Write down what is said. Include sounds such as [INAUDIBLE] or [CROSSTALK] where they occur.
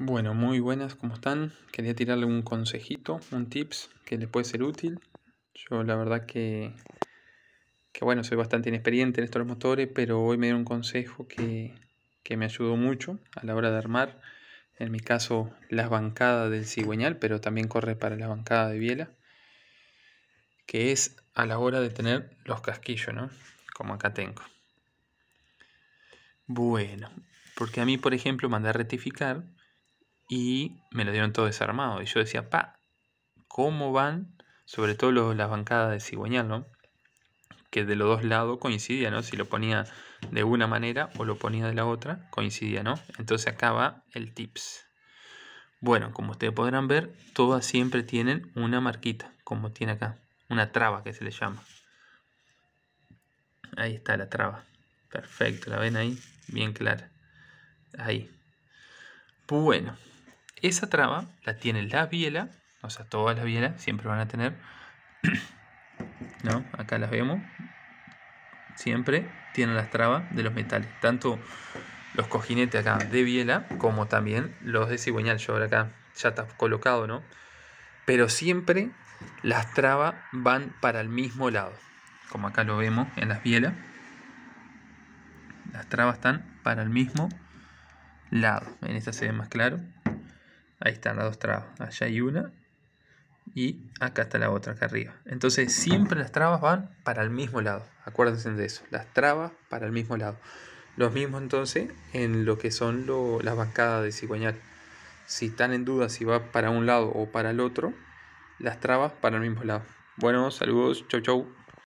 Bueno, muy buenas, ¿cómo están? Quería tirarle un consejito, un tips que les puede ser útil. Yo la verdad que, que bueno, soy bastante inexperiente en estos motores, pero hoy me dieron un consejo que, que, me ayudó mucho a la hora de armar, en mi caso, las bancadas del cigüeñal, pero también corre para la bancada de biela, que es a la hora de tener los casquillos, ¿no? Como acá tengo. Bueno, porque a mí, por ejemplo, mandé a rectificar y me lo dieron todo desarmado. Y yo decía, pa, ¿cómo van? Sobre todo las bancadas de cigüeñal, ¿no? Que de los dos lados coincidía, ¿no? Si lo ponía de una manera o lo ponía de la otra, coincidía, ¿no? Entonces acá va el tips. Bueno, como ustedes podrán ver, todas siempre tienen una marquita, como tiene acá, una traba que se le llama. Ahí está la traba. Perfecto, la ven ahí, bien clara. Ahí. Bueno, esa traba la tiene la biela, o sea, todas las bielas siempre van a tener, [CLEARS THROAT] ¿no? Acá las vemos, siempre tienen las trabas de los metales, tanto los cojinetes acá de biela como también los de cigüeñal. Yo ahora acá ya está colocado, ¿no? Pero siempre las trabas van para el mismo lado, como acá lo vemos en las bielas. Las trabas están para el mismo lado. En esta se ve más claro. Ahí están las dos trabas. Allá hay una y acá está la otra, acá arriba. Entonces siempre las trabas van para el mismo lado. Acuérdense de eso. Las trabas para el mismo lado. Lo mismo entonces en lo que son lo, las bancadas de cigüeñal. Si están en duda si va para un lado o para el otro, las trabas para el mismo lado. Bueno, saludos, chau chau.